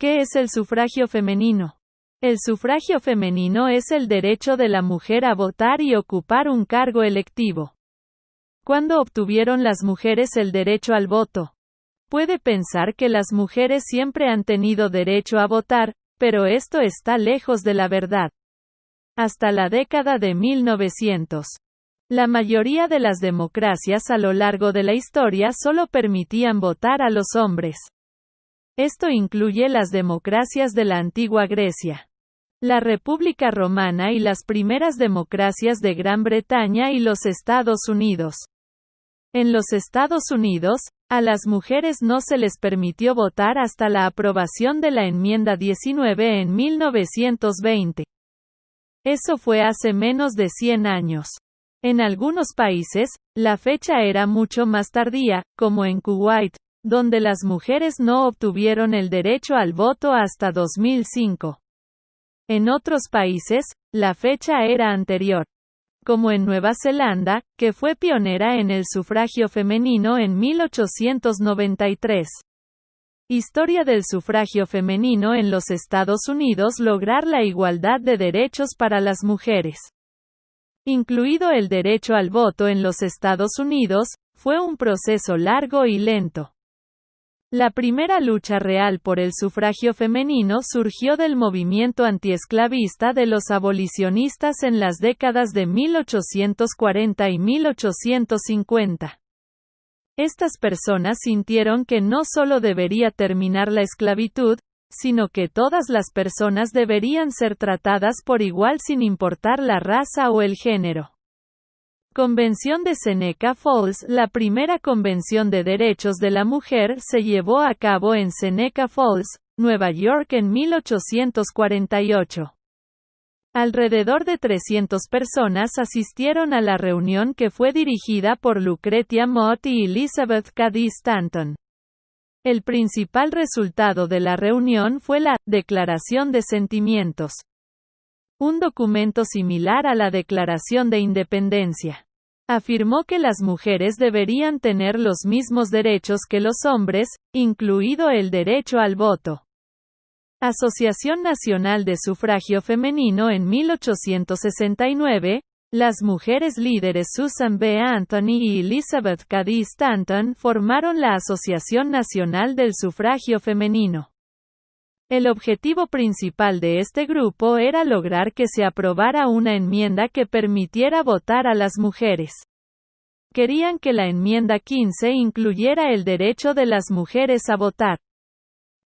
¿Qué es el sufragio femenino? El sufragio femenino es el derecho de la mujer a votar y ocupar un cargo electivo. ¿Cuándo obtuvieron las mujeres el derecho al voto? Puede pensar que las mujeres siempre han tenido derecho a votar, pero esto está lejos de la verdad. Hasta la década de 1900. La mayoría de las democracias a lo largo de la historia solo permitían votar a los hombres. Esto incluye las democracias de la antigua Grecia, la República Romana y las primeras democracias de Gran Bretaña y los Estados Unidos. En los Estados Unidos, a las mujeres no se les permitió votar hasta la aprobación de la enmienda 19 en 1920. Eso fue hace menos de 100 años. En algunos países, la fecha era mucho más tardía, como en Kuwait, donde las mujeres no obtuvieron el derecho al voto hasta 2005. En otros países, la fecha era anterior. Como en Nueva Zelanda, que fue pionera en el sufragio femenino en 1893. Historia del sufragio femenino en los Estados Unidos lograr la igualdad de derechos para las mujeres. Incluido el derecho al voto en los Estados Unidos, fue un proceso largo y lento. La primera lucha real por el sufragio femenino surgió del movimiento antiesclavista de los abolicionistas en las décadas de 1840 y 1850. Estas personas sintieron que no solo debería terminar la esclavitud, sino que todas las personas deberían ser tratadas por igual sin importar la raza o el género. Convención de Seneca Falls La primera convención de derechos de la mujer se llevó a cabo en Seneca Falls, Nueva York en 1848. Alrededor de 300 personas asistieron a la reunión que fue dirigida por Lucretia Mott y Elizabeth Cady Stanton. El principal resultado de la reunión fue la Declaración de Sentimientos, un documento similar a la Declaración de Independencia afirmó que las mujeres deberían tener los mismos derechos que los hombres, incluido el derecho al voto. Asociación Nacional de Sufragio Femenino en 1869, las mujeres líderes Susan B. Anthony y Elizabeth Cady Stanton formaron la Asociación Nacional del Sufragio Femenino. El objetivo principal de este grupo era lograr que se aprobara una enmienda que permitiera votar a las mujeres. Querían que la enmienda 15 incluyera el derecho de las mujeres a votar,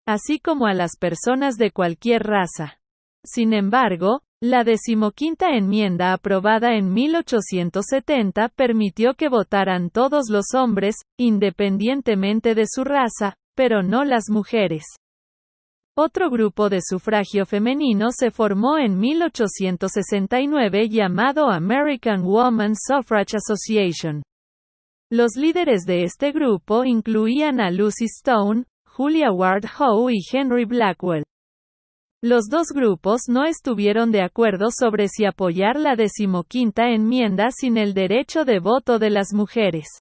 así como a las personas de cualquier raza. Sin embargo, la decimoquinta enmienda aprobada en 1870 permitió que votaran todos los hombres, independientemente de su raza, pero no las mujeres. Otro grupo de sufragio femenino se formó en 1869 llamado American Woman Suffrage Association. Los líderes de este grupo incluían a Lucy Stone, Julia Ward Howe y Henry Blackwell. Los dos grupos no estuvieron de acuerdo sobre si apoyar la decimoquinta enmienda sin el derecho de voto de las mujeres.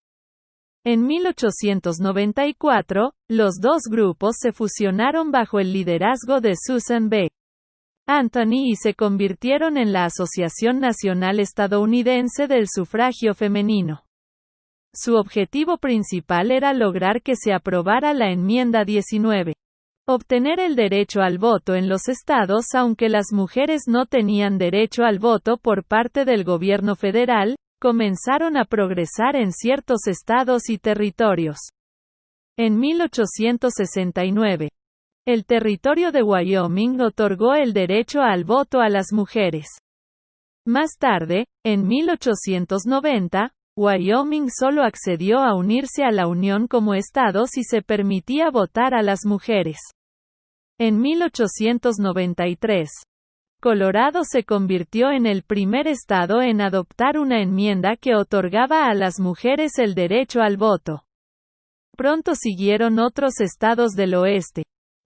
En 1894, los dos grupos se fusionaron bajo el liderazgo de Susan B. Anthony y se convirtieron en la Asociación Nacional Estadounidense del Sufragio Femenino. Su objetivo principal era lograr que se aprobara la enmienda 19. Obtener el derecho al voto en los estados aunque las mujeres no tenían derecho al voto por parte del gobierno federal, comenzaron a progresar en ciertos estados y territorios. En 1869, el territorio de Wyoming otorgó el derecho al voto a las mujeres. Más tarde, en 1890, Wyoming solo accedió a unirse a la Unión como Estado si se permitía votar a las mujeres. En 1893, Colorado se convirtió en el primer estado en adoptar una enmienda que otorgaba a las mujeres el derecho al voto. Pronto siguieron otros estados del oeste,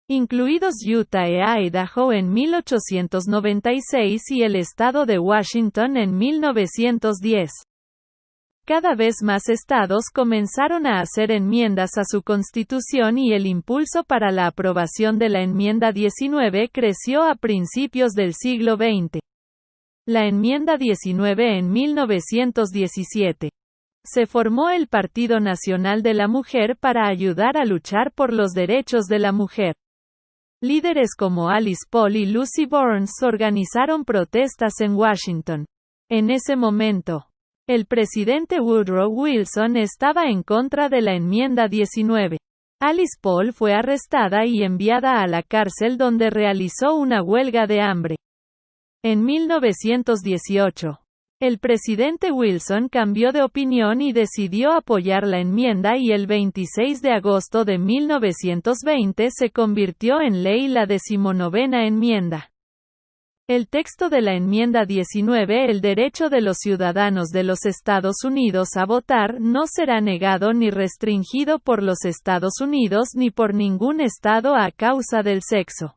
incluidos Utah e Idaho en 1896 y el estado de Washington en 1910. Cada vez más estados comenzaron a hacer enmiendas a su constitución y el impulso para la aprobación de la enmienda 19 creció a principios del siglo XX. La enmienda 19 en 1917. Se formó el Partido Nacional de la Mujer para ayudar a luchar por los derechos de la mujer. Líderes como Alice Paul y Lucy Burns organizaron protestas en Washington. En ese momento, el presidente Woodrow Wilson estaba en contra de la enmienda 19. Alice Paul fue arrestada y enviada a la cárcel donde realizó una huelga de hambre. En 1918, el presidente Wilson cambió de opinión y decidió apoyar la enmienda y el 26 de agosto de 1920 se convirtió en ley la decimonovena enmienda. El texto de la enmienda 19 El derecho de los ciudadanos de los Estados Unidos a votar no será negado ni restringido por los Estados Unidos ni por ningún Estado a causa del sexo.